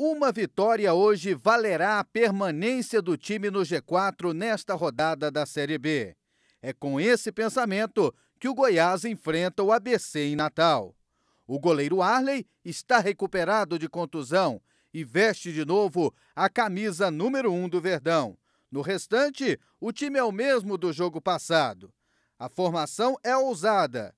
Uma vitória hoje valerá a permanência do time no G4 nesta rodada da Série B. É com esse pensamento que o Goiás enfrenta o ABC em Natal. O goleiro Arley está recuperado de contusão e veste de novo a camisa número 1 um do Verdão. No restante, o time é o mesmo do jogo passado. A formação é ousada,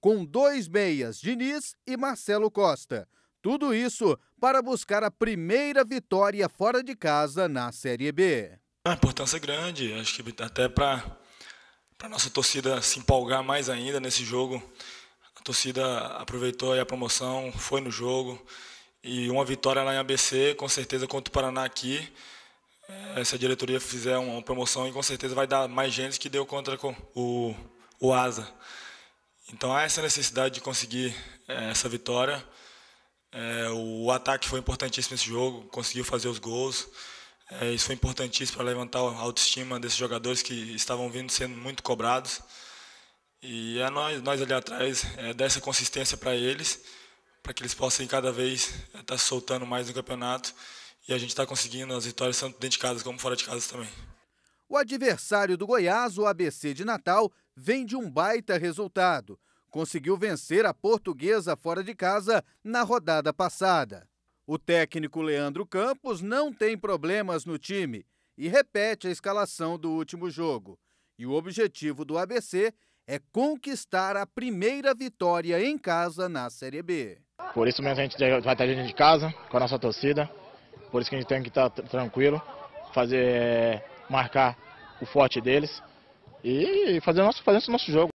com dois meias, Diniz e Marcelo Costa tudo isso para buscar a primeira vitória fora de casa na Série B. A importância é grande, acho que até para a nossa torcida se empolgar mais ainda nesse jogo. A torcida aproveitou a promoção, foi no jogo. E uma vitória lá em ABC, com certeza, contra o Paraná aqui. É, se a diretoria fizer uma promoção, e com certeza vai dar mais gente que deu contra o, o Asa. Então há essa necessidade de conseguir é, essa vitória. É, o ataque foi importantíssimo nesse jogo, conseguiu fazer os gols. É, isso foi importantíssimo para levantar a autoestima desses jogadores que estavam vindo sendo muito cobrados. E é nós, nós ali atrás, é, dar essa consistência para eles, para que eles possam cada vez estar é, tá se soltando mais no campeonato. E a gente está conseguindo as vitórias tanto dentro de casa como fora de casa também. O adversário do Goiás, o ABC de Natal, vem de um baita resultado conseguiu vencer a portuguesa fora de casa na rodada passada. O técnico Leandro Campos não tem problemas no time e repete a escalação do último jogo. E o objetivo do ABC é conquistar a primeira vitória em casa na Série B. Por isso mesmo a gente vai estar dentro de casa, com a nossa torcida. Por isso que a gente tem que estar tranquilo, fazer, marcar o forte deles e fazer o nosso, fazer o nosso jogo.